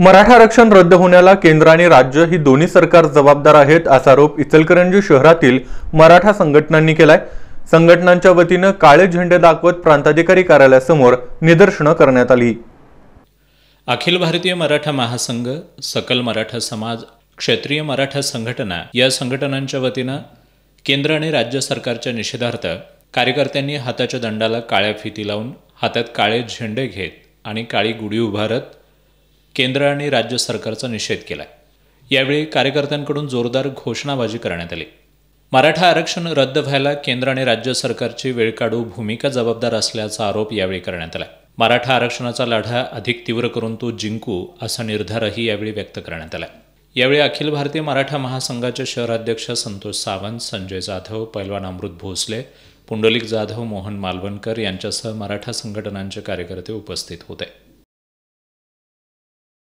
मराठा आरक्षण रद्द होण्याला केंद्र आणि राज्य ही दोन्ही सरकार जबाबदार आहेत असा आरोप इचलकरंजी शहरातील मराठा संघटनांनी केलाय संघटनांच्या वतीनं काळे झेंडे दाखवत प्रांताधिकारी कार्यालयासमोर निदर्शनं करण्यात आली अखिल भारतीय मराठा महासंघ सकल मराठा समाज क्षेत्रीय मराठा संघटना या संघटनांच्या वतीनं केंद्र आणि राज्य सरकारच्या निषेधार्थ कार्यकर्त्यांनी हाताच्या दंडाला काळ्या फिती लावून हातात काळे झेंडे घेत आणि काळी गुढी उभारत केंद्र आणि राज्य सरकारचा निषेध केला यावेळी कार्यकर्त्यांकडून जोरदार घोषणाबाजी करण्यात आली मराठा आरक्षण रद्द व्हायला केंद्र आणि राज्य सरकारची वेळ काढू भूमिका जबाबदार असल्याचा आरोप यावेळी करण्यात आला मराठा आरक्षणाचा लढा अधिक तीव्र करून तो जिंकू असा निर्धारही यावेळी व्यक्त करण्यात आला यावेळी अखिल भारतीय मराठा महासंघाचे शहराध्यक्ष संतोष सावंत संजय जाधव पैलवान अमृत भोसले पुंडलिक जाधव मोहन मालवणकर यांच्यासह मराठा संघटनांचे कार्यकर्ते उपस्थित होते